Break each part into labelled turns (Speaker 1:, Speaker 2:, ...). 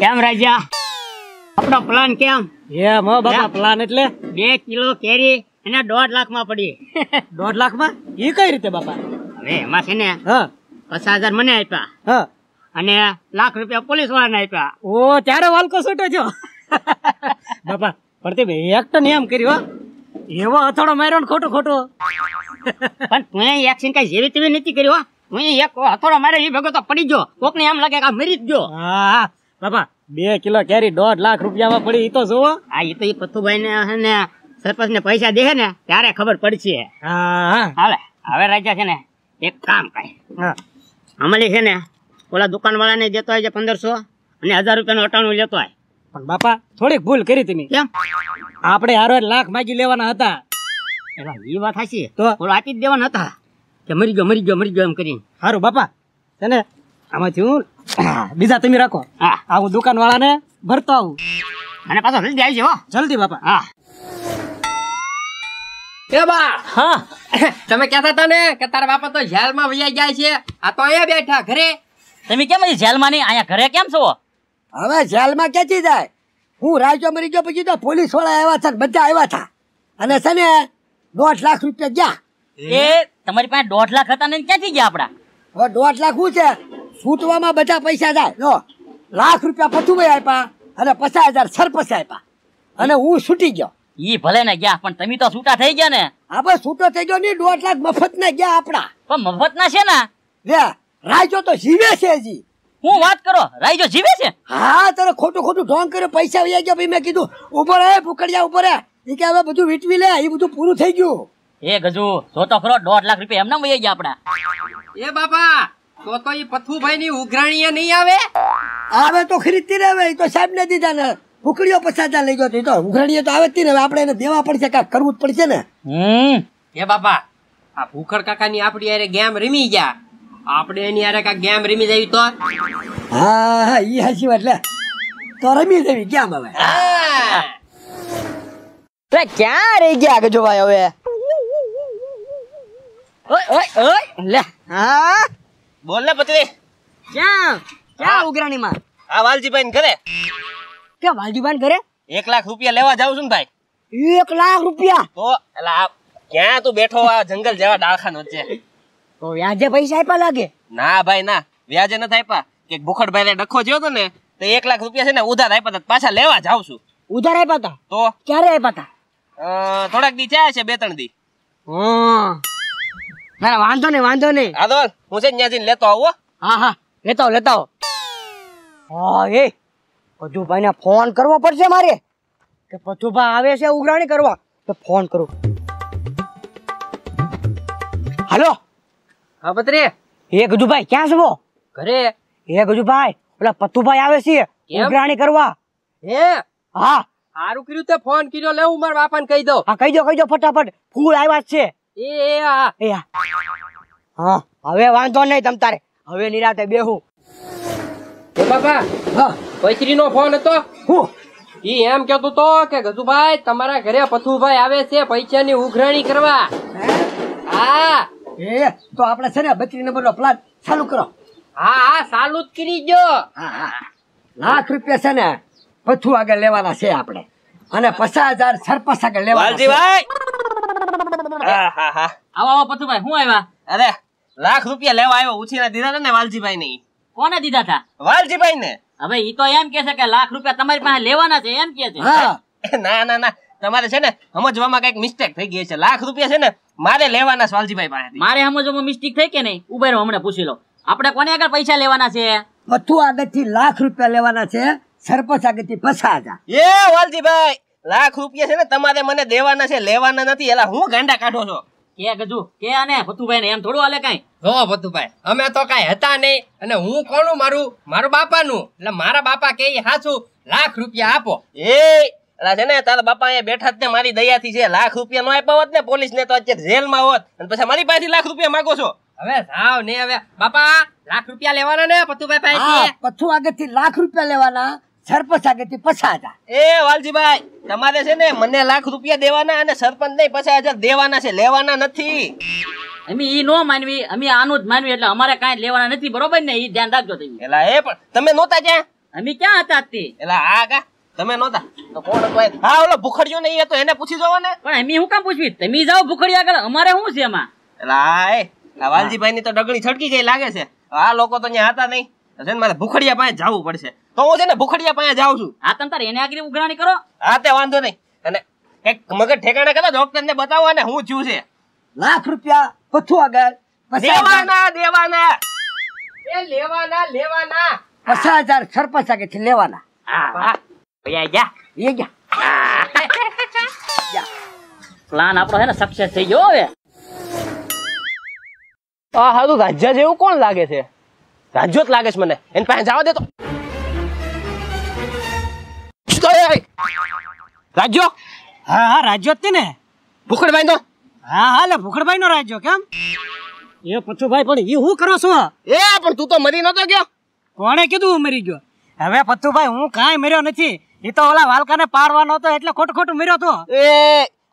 Speaker 1: કેમ રાજા આપણો પ્લાન કેમ એમ હો બાપા પ્લાન એટલે બે કિલો કેરી અને દોઢ લાખ માં પડી દોઢ લાખ માં એ કઈ રીતે બાપા હવે એમાં છે ને પચાસ હજાર મને આપ્યા હ અને લાખ રૂપિયા પોલીસ વાળાને આપ્યા ઓ ત્યારે વાલકો છૂટો છો બાપા પણ તે એક્ટ ને એમ કર્યો એવો અથડો માર્યો ને ખોટો ખોટો પણ તું એક્શન કઈ જેવી તેવી નથી કર્યો હું એક હથોડો મારે પડી ગયો એમ લાગે આ મરી જ ગયો બે કિલો કેરી દોઢ લાખ રૂપિયામાં પડી તો એ તો પૈસા દે ને ત્યારે ખબર પડશે હાલે હવે રાજા છે ને એક કામ કાય અમલી છે ને ઓલા દુકાનવાળાને વાળાને દેતો હોય છે પંદરસો અને હજાર રૂપિયા રૂપિયાનું અટાણું લેતો હોય પણ બાપા થોડીક ભૂલ કરી તમે કેમ આપડે હારો લાખ માગી લેવાના હતા એ વાત સાચી તો આપી જ દેવાના હતા કે મરી ગયો મરી ગયો મરી ગયો એમ કરીને સારું બાપા છે ને આમાંથી હું બીજા તમે રાખો હા હું દુકાન વાળાને ભરતો આવું અને પાછો જલ્દી આવી જવો જલ્દી બાપા હા એ બા હા તમે કેતા હતા ને કે તારા બાપા તો જેલમાં વૈયા ગયા છે આ તો અહીંયા બેઠા ઘરે તમે કેમ જેલમાં નહીં અહીંયા ઘરે કેમ છો
Speaker 2: હવે જેલમાં કેચી જાય હું રાજ્યો મરી ગયો પછી તો પોલીસ વાળા આવ્યા હતા બધા આવ્યા હતા અને છે ને દોઢ લાખ રૂપિયા ગયા
Speaker 1: એ તમારી પાસે દોઢ લાખ હતા ને ક્યાંથી ગયા આપડા
Speaker 2: હવે દોઢ લાખ શું છે છૂટવામાં બધા પૈસા જાય જો લાખ રૂપિયા પછી ભાઈ આપ્યા અને પચાસ હજાર સરપસ આપ્યા અને હું છૂટી ગયો એ ભલે ને
Speaker 1: ગયા પણ તમે તો છૂટા થઈ ગયા ને
Speaker 2: હા બસ છૂટો થઈ ગયો નહીં દોઢ લાખ મફત ના ગયા આપણા પણ મફત ના છે ને લે રાજો તો જીવે છે હજી હું વાત કરો રાઈજો જીવે છે હા તને ખોટું ખોટું ઢોંગ કર્યો પૈસા વહી ગયા ભાઈ મેં કીધું ઉભો રે ભૂકડિયા ઉભો રે એ કે હવે બધું વીટવી લે એ બધું પૂરું થઈ ગયું
Speaker 1: એ ગજુ તો તો ખરો દોઢ લાખ રૂપિયા એમના વહી ગયા આપડા એ બાપા તો તો ઈ પથ્થુભાઈ ની ઉઘરાણીએ નહીં આવે
Speaker 2: આવે તો ખરીદતી રહે તો સાહેબ ને દીધા ને ઉકળીઓ પછાતા લઈ ગયો તો ઉઘરાણીએ તો આવે ને આપણે એને દેવા પડશે કાંક કરવું જ પડશે ને હમ
Speaker 1: એ બાપા આ ભૂખડ કાકાની આપડી યારે ગેમ રમી ગયા આપણે એની યારે કાંક ગેમ રમી જવી તો
Speaker 2: હા હા ઈ હાસી વાત તો રમી જવી ગેમ હવે ક્યાં રહી ગયા ગજુ ભાઈ હવે
Speaker 1: બોલ ને પતરી ક્યાં ક્યાં ઉગરાણી માં આ વાલજીભાઈ ઘરે કે વાલજીભાઈ ઘરે એક લાખ રૂપિયા લેવા જાવ છું ભાઈ એક લાખ રૂપિયા તો એટલે ક્યાં તું બેઠો આ જંગલ જેવા ડાળખાનો છે તો
Speaker 2: વ્યાજે પૈસા આપ્યા લાગે
Speaker 1: ના ભાઈ ના વ્યાજે નથી આપ્યા કે ભૂખડભાઈ ને ડખો જ્યો તો ને તો એક લાખ રૂપિયા છે ને ઉધાર આપ્યા હતા પાછા લેવા જાવ છું ઉધાર આપ્યા હતા તો ક્યારે આપ્યા હતા થોડાક દી થયા છે બે ત્રણ દી
Speaker 2: હા ના વાંધો નહીં વાંધો
Speaker 1: નહીં આ તો હું છે ત્યાં લેતો આવો હા હા લેતો લેતો
Speaker 2: આવો હા એ પજુભાઈને ફોન કરવો પડશે મારે કે પજુભા આવે છે ઉઘરાણી કરવા તો ફોન કરું હાલો હા પત્રી એ ગજુભાઈ ક્યાં છો ઘરે એ ગજુભાઈ ઓલા પતુભાઈ આવે છે ઉઘરાણી કરવા
Speaker 1: હે હા સારું કર્યું તે ફોન કર્યો લેવું હું મારા બાપાને
Speaker 2: કહી દઉં હા કહી દો કહી દો ફટાફટ ફૂલ આવ્યા છે એ હવે વાંધો નહીં તમ તારે હવે નિરાતે બેહું ફોન હતો
Speaker 1: તો કે પૈસાની ઉઘરાણી કરવા
Speaker 2: હા તો આપણે છે ને બત્રીસ નંબરનો પ્લાન ચાલુ કરો
Speaker 1: હા હા ચાલુ જ કરી દો
Speaker 2: લાખ રૂપિયા છે ને પથુ આગળ લેવાના છે આપડે અને પચાસ હજાર સરપસ આગળ લેવાના છે
Speaker 1: આવો આવો પથુભાઈ શું આવ્યા અરે લાખ રૂપિયા લેવા આવ્યો ઉછીના દીધા હતા ને વાલજીભાઈ ને કોને દીધા હતા વાલજીભાઈ ને હવે ઈ તો એમ કે છે કે લાખ રૂપિયા તમારી પાસે લેવાના છે એમ કે છે ના ના ના તમારે છે ને સમજવામાં કઈક મિસ્ટેક થઈ ગઈ છે લાખ રૂપિયા છે ને મારે લેવાના છે વાલજીભાઈ પાસે મારે સમજવામાં મિસ્ટેક થઈ કે નહીં ઉભા રહો હમણાં પૂછી લો આપણે કોને આગળ પૈસા લેવાના છે
Speaker 2: પથુ આગળ થી લાખ રૂપિયા લેવાના છે સરપંચ આગળ થી પચાસ
Speaker 1: એ વાલજીભાઈ લાખ રૂપિયા છે ને તમારે મને દેવાના છે લેવાના નથી એલા હું ગાંડા કાઢો છો કે ગજુ કે આને ભતુભાઈ ને એમ થોડું હાલે કઈ જો ભતુભાઈ અમે તો કઈ હતા નહીં અને હું કોનું મારું મારું બાપાનું એટલે મારા બાપા કે હાચું લાખ રૂપિયા આપો એ છે ને તારા બાપા અહીંયા બેઠા જ ને મારી દયા થી છે લાખ રૂપિયા નો આપ્યા હોત ને પોલીસ ને તો અત્યારે જેલમાં હોત અને પછી મારી પાસે લાખ રૂપિયા માગો છો હવે સાવ ને હવે બાપા લાખ રૂપિયા લેવાના ને પથુભાઈ પાસે
Speaker 2: પથુ આગળ લાખ રૂપિયા લેવાના સરપંચ આગળથી પચાસ હજાર એ વાલજીભાઈ તમારે છે ને મને લાખ રૂપિયા
Speaker 1: દેવાના અને સરપંચ નહીં પચાસ હજાર દેવાના છે લેવાના નથી અમે ઈ નો માનવી અમે આનું જ માનવી એટલે અમારે કાંઈ લેવાના નથી બરોબર ને એ ધ્યાન રાખજો તમે એલા એ પણ તમે નહોતા ક્યાં અમે ક્યાં હતા તે એલા આ કા તમે નોતા તો કોણ હતો હા ઓલો ભૂખડિયો ને એ તો એને પૂછી જવો ને પણ અમે હું કામ પૂછવી તમે જાઓ ભૂખડી આગળ અમારે શું છે એમાં એલા એ વાલજીભાઈ ની તો ડગણી છટકી ગઈ લાગે છે આ લોકો તો ત્યાં હતા નહીં છે ને મારે ભૂખડિયા પાસે જવું પડશે તો હું છે ને ભૂખડિયા પાસે જાઉં છું હા તમે તારે એને આગળ ઉઘરાણી કરો હા તે વાંધો નહીં અને કઈક મગજ ઠેકાણા કરો ડોક્ટર ને બતાવો ને હું છું છે લાખ રૂપિયા પથું આગળ દેવાના દેવાના એ લેવાના લેવાના
Speaker 2: પચાસ હજાર સરપંચ આગે છે લેવાના ભૈયા ગયા એ
Speaker 1: ગયા પ્લાન આપણો હે ને સક્સેસ થઈ ગયો હવે આ હારું ગાજા જેવું કોણ લાગે છે રાજ્યો લાગે છે મને એને પાસે જવા દે
Speaker 2: રાજ્યો હા હા
Speaker 1: રાજ્યો જ ને ભૂખડભાઈ નો હા હા લે ભૂખડભાઈ નો રાજ્યો કેમ એ પથ્થુભાઈ પણ એ હું કરો છું એ પણ તું તો મરી નતો ગયો કોણે કીધું હું મરી ગયો હવે પથ્થુભાઈ હું કાંઈ મર્યો નથી એ તો ઓલા વાલકા ને પાડવાનો હતો એટલે ખોટ ખોટું મર્યો તો એ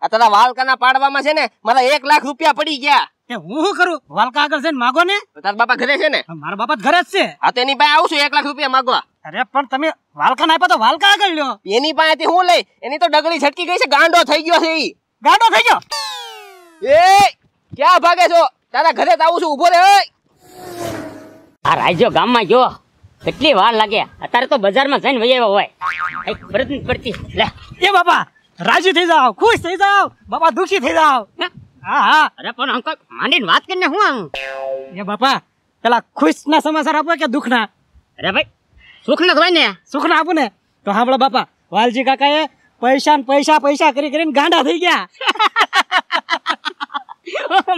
Speaker 1: આ તારા વાલકાના પાડવામાં છે ને મારા એક લાખ રૂપિયા પડી ગયા કે હું શું કરું વાલકા આગળ જઈને માગો ને તારા બાપા ઘરે છે ને મારા બાપા ઘરે જ છે આ તેની પાસે આવું છું એક લાખ રૂપિયા માગવા અરે પણ તમે વાલકા ના આપ્યા તો વાલકા આગળ લ્યો એની પાસેથી હું લઈ એની તો ડગલી છટકી ગઈ છે ગાંડો થઈ ગયો છે ઈ ગાંડો થઈ ગયો એ ક્યાં ભાગે છો તારા ઘરે આવું છું ઉભો રે આ રાજ્યો ગામમાં ગયો કેટલી વાર લાગે અત્યારે તો બજારમાં જઈને વૈયા હોય પ્રયત્ન પડતી લે એ બાપા
Speaker 2: રાજી થઈ જાવ ખુશ
Speaker 1: થઈ જાવ બાપા દુખી થઈ જાવ હા હા અરે પણ અંકલ માંડીને વાત કરીને હું આવું એ બાપા પેલા ખુશ ના સમાચાર આપો કે દુઃખના અરે ભાઈ સુખના હોય ને સુખ સુખના આપો ને તો હાંભળો બાપા વાલજી કાકાએ પૈસા ને પૈસા પૈસા કરી કરીને ગાંડા થઈ ગયા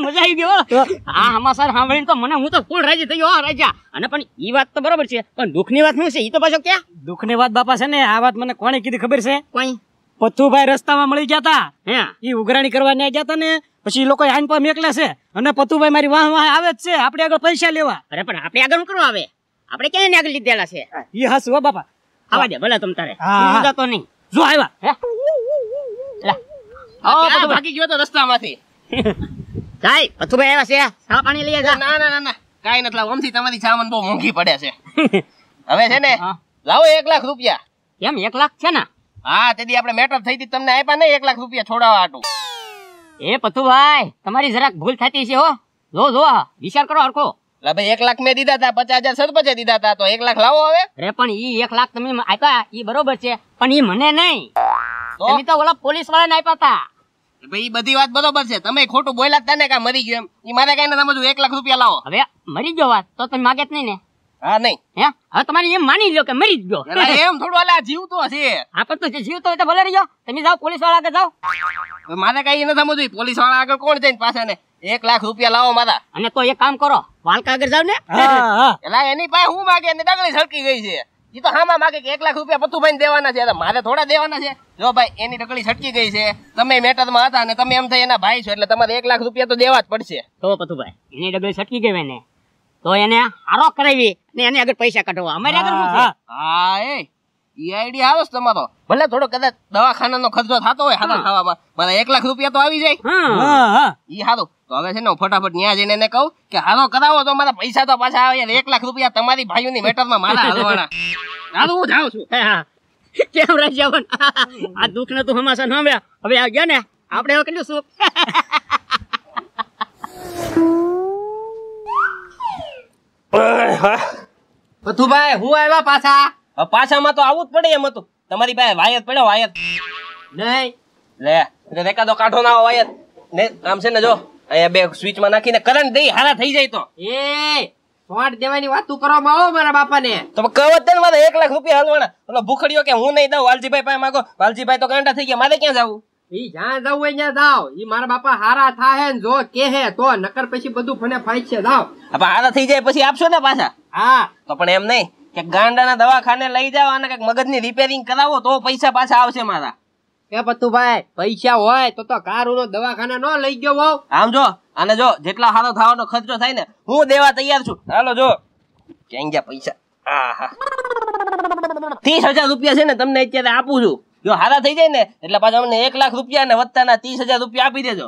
Speaker 1: મજા આવી ગયો આ સમાચાર સાંભળીને તો મને હું તો ફૂલ રાજી થઈ ગયો રાજા અને પણ ઈ વાત તો બરોબર છે પણ દુઃખની વાત શું છે એ તો પાછો ક્યાં દુઃખની વાત બાપા છે ને આ વાત મને કોને કીધી ખબર છે કોઈ પથ્થુભાઈ રસ્તામાં મળી ગયા હતા હે એ ઉઘરાણી કરવા ન્યા ગયા હતા ને પછી લોકો આઈન પર મેકલે છે અને પતુભાઈ મારી વાહ વાહ આવે જ છે આપણે આગળ પૈસા લેવા અરે પણ આપણે આગળ શું આવે આપણે ક્યાં એને આગળ લીધેલા છે એ હાસુ હો બાપા આવા દે ભલે તમ તારે તો નહીં જો આવ્યા હે આ પાણી લઈ જા ના ના ના કાઈ નથી ઓમથી તમારી સામાન બહુ મોંઘી પડે છે હવે છે ને લાવો એક લાખ રૂપિયા કેમ એક લાખ છે ને હા તેથી મેટર થઈ હતી તમને આપ્યા ને એક લાખ રૂપિયા છોડાવવા આટું એ પથુભાઈ તમારી જરાક ભૂલ થતી છે હો લો જો વિચાર કરો હરખો ભાઈ એક લાખ મેં દીધા હતા પચાસ હજાર સરપંચે દીધા હતા તો એક લાખ લાવો હવે અરે પણ ઈ એક લાખ તમે આપ્યા ઈ બરોબર છે પણ ઈ મને નહીં તમે તો ઓલા પોલીસ વાળાને આપ્યા હતા ભાઈ બધી વાત બરોબર છે તમે ખોટું બોલ્યા તને ને મરી ગયો એમ ઈ મારે કઈ ના સમજવું એક લાખ રૂપિયા લાવો હવે મરી ગયો વાત તો તમે માગે જ નહીં ને હા નહીં હે હવે તમારે એમ માની લ્યો કે મરી ગયો એમ થોડું અલા જીવતો હશે હા પણ તો જીવતો હોય તો ભલે રહી તમે જાઓ પોલીસ વાળા આગળ જાઓ મારે કઈ નથી સમજવું પોલીસ વાળા આગળ કોણ જઈને પાછા ને એક લાખ રૂપિયા લાવો મારા અને તો એક કામ કરો વાલકા આગળ જાવ ને એટલે એની પાસે હું માગે ને ડગલી સળકી ગઈ છે એ તો હામાં માગે કે એક લાખ રૂપિયા ભાઈ દેવાના છે મારે થોડા દેવાના છે જો ભાઈ એની ડગલી છટકી ગઈ છે તમે મેટર માં હતા અને તમે એમ થઈ એના ભાઈ છો એટલે તમારે એક લાખ રૂપિયા તો દેવા જ પડશે તો પથ્થુભાઈ એની ડગલી છટકી ગઈ ને તો એને આરો કરાવી ને એને આગળ પૈસા કાઢવા અમારે આગળ શું છે હા એ ઈ આઈડિયા આવે તમારો ભલે થોડો કદાચ દવાખાનાનો ખર્ચો થતો હોય હાથા ખાવામાં મને એક લાખ રૂપિયા તો આવી જાય હા ઈ સારું તો હવે છે ને હું ફટાફટ ન્યા જઈને એને કહું કે હારો કરાવો તો મારા પૈસા તો પાછા આવે યાર એક લાખ રૂપિયા તમારી ભાઈઓની મેટરમાં મારા હાલવાના હારું હું જાઉં છું હા કેમ રાજાવન આ દુઃખ ને તું હમાસા સાંભળ્યા હવે આ ગયા ને આપણે હવે કેટલું સુખ પથુભાઈ હું આવ્યા પાછા પાછામાં તો આવું જ પડે એમ હતું તમારી પાસે વાયત પડે વાયત નહીં લે રેકાદો કાઢો ના વાયત ને આમ છે ને જો અહીંયા બે સ્વિચ માં નાખીને કરંટ દઈ હારા થઈ જાય તો એ ફોટ દેવાની વાત તું કરો માવો મારા બાપા ને તો કહો તને મારે એક લાખ રૂપિયા હાલવાના ઓલો ભૂખડીઓ કે હું નહીં દઉં વાલજીભાઈ પાસે માગો વાલજીભાઈ તો કાંટા થઈ ગયા મારે ક્યાં જવું ઈ જ્યાં જવું હોય ત્યાં જાવ ઈ મારા બાપા હારા થાય જો કે હે તો નકર પછી બધું ફને ફાઈ છે જાવ હવે હારા થઈ જાય પછી આપશો ને પાછા હા તો પણ એમ નહીં કે ગાંડાના દવાખાને લઈ જાવ અને કઈક ની રિપેરિંગ કરાવો તો પૈસા પાછા આવશે મારા કે ભાઈ પૈસા હોય તો તો કાર કારુનો દવાખાને નો લઈ ગયો હોવ આમ જો અને જો જેટલા હારો થવાનો ખર્ચો થાય ને હું દેવા તૈયાર છું હાલો જો ક્યાં ગયા પૈસા આહા ત્રીસ હજાર રૂપિયા છે ને તમને અત્યારે આપું છું જો હારા થઈ જાય ને એટલે પાછા અમને એક લાખ રૂપિયા ને વધતાના ત્રીસ હજાર રૂપિયા આપી દેજો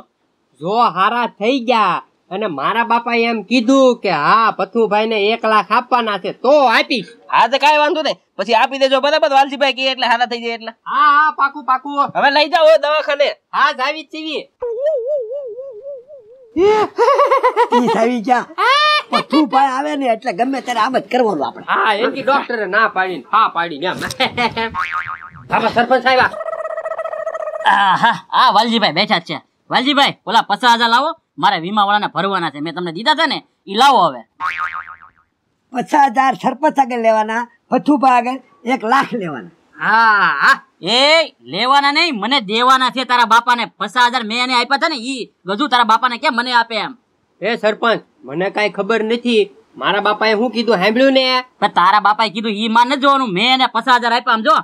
Speaker 1: જો હારા થઈ ગયા અને મારા બાપા એમ કીધું કે હા પથુભાઈ ને એક લાખ આપવાના છે તો આપી હા તો કઈ વાંધો નહીં પછી આપી દેજો બરાબર વાલજીભાઈ કે એટલે હારા થઈ જાય એટલે હા હા પાકું પાકું હવે લઈ જાઓ દવાખાને હા જાવી જીવી
Speaker 2: ગયા પથુભાઈ આવે ને એટલે ગમે ત્યારે આમ જ કરવાનું આપણે હા એમ કે ડોક્ટરે
Speaker 1: ના પાડીને હા પાડી એમ આમાં સરપંચ આવ્યા હા વાલજીભાઈ બેઠા છે વાલજીભાઈ ઓલા પચાસ હજાર લાવો મારે વીમા વાળાને ભરવાના છે મેં તમને દીધા હતા ને એ લાવો હવે
Speaker 2: પચાસ હજાર સરપંચ આગળ લેવાના ભથ્થુભા આગળ એક લાખ
Speaker 1: લેવાના એ લેવાના નહીં મને દેવાના છે તારા બાપાને પચાસ હજાર મેં એને આપ્યા હતા ને એ બધું તારા બાપાને કેમ મને આપે એમ એ સરપંચ મને કાઈ ખબર નથી મારા બાપાએ હું કીધું સાંભળ્યું ને તારા બાપાએ કીધું એ માં ન જોવાનું મેં એને પચાસ હજાર આપ્યા આમ જો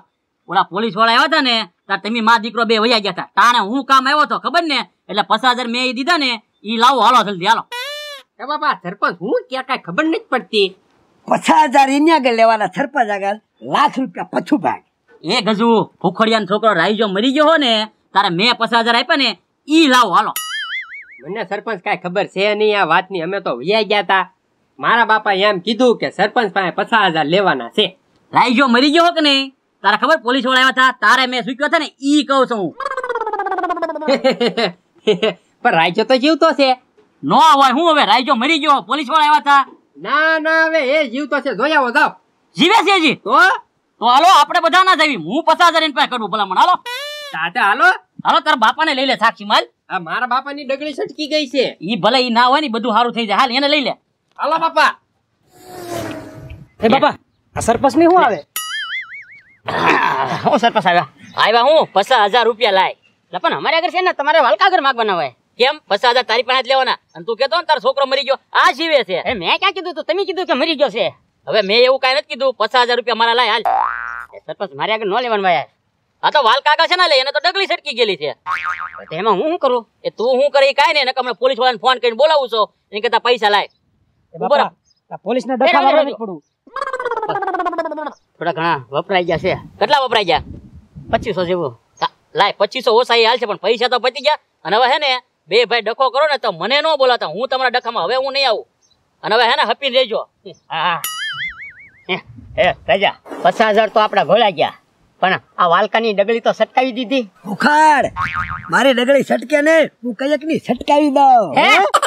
Speaker 1: ઓલા પોલીસ વાળા આવ્યા હતા ને તાર તમે મા દીકરો બે વયા ગયા હતા તાણે હું કામ આવ્યો તો ખબર ને એટલે પચાસ હજાર મેં એ દીધા ને એ લાવો હાલો જલ્દી હાલો એ બાપા સરપંચ
Speaker 2: હું ક્યાં કાંઈ ખબર નથી પડતી પચાસ હજાર એની આગળ લેવાના સરપંચ આગળ લાખ રૂપિયા પછું ભાગ
Speaker 1: એ ગજુ ભૂખડિયાનો છોકરો રાઈજો મરી ગયો હો ને તારે મેં પચાસ હજાર આપ્યા ને એ લાવો હાલો મને સરપંચ કાંઈ ખબર છે નહીં આ વાતની અમે તો વયા ગયા હતા મારા બાપા એમ કીધું કે સરપંચ પાસે પચાસ હજાર લેવાના છે રાઈજો મરી ગયો કે નહીં તારા ખબર પોલીસ વાળા આવ્યા હતા તારે મેં શું કહ્યો ને ઈ કહું છું પણ રાયજો તો જીવતો છે નો હોય હું હવે રાયજો મરી ગયો પોલીસ વાળા આવ્યા હતા ના ના હવે એ જીવતો છે જોઈ આવો જાવ જીવે છે જી તો તો હાલો આપણે બધા ના જવી હું પચાસ હજાર રૂપિયા કરું ભલામણ હાલો સાથે હાલો હાલો તારા બાપાને લઈ લે સાક્ષી માલ આ મારા બાપાની ડગડી છટકી ગઈ છે ઈ ભલે ઈ ના હોય ને બધું સારું થઈ જાય હાલ એને લઈ લે હાલો બાપા એ બાપા આ સરપંચ ની શું આવે હું સરપંચ આવ્યા હું પચાસ હજાર રૂપિયા લાય એટલે પણ અમારે આગળ છે ને તમારે વાલકા આગળ માગ બનાવાય કેમ પચાસ હજાર તારી પાસે લેવાના અને તું કેતો ને તારો છોકરો મરી ગયો આ જીવે છે એ મેં ક્યાં કીધું તું તમે કીધું કે મરી ગયો છે હવે મેં એવું કાંઈ નથી કીધું પચાસ હજાર રૂપિયા મારા લાય હાલ સરપંચ મારે આગળ ન લેવાનું ભાઈ આ તો વાલ કાકા છે ને લે એને તો ડગલી સટકી ગયેલી છે એમાં હું શું કરું એ તું શું કરે કાઈ નહીં નકર પોલીસ વાળાને ફોન કરીને બોલાવું છો એને કહેતા પૈસા લાય બરાબર પોલીસ ને ડખા પડું થોડા ઘણા વપરાઈ ગયા કેટલા વપરાઈ ગયા પચીસો જેવું લાય પચીસો ઓછા હાલ છે પણ પૈસા તો પતી ગયા અને હવે હે ને બે ભાઈ ડખો કરો ને તો મને ન બોલાતા હું તમારા ડખામાં હવે હું નહીં આવું અને હવે હે ને હપીને રહેજો રાજા પચાસ હજાર તો આપણા
Speaker 2: ઘોળા ગયા પણ આ વાલકાની ડગલી તો સટકાવી દીધી ઉખાડ મારી ડગલી સટકે ને હું કયકની સટકાવી દઉં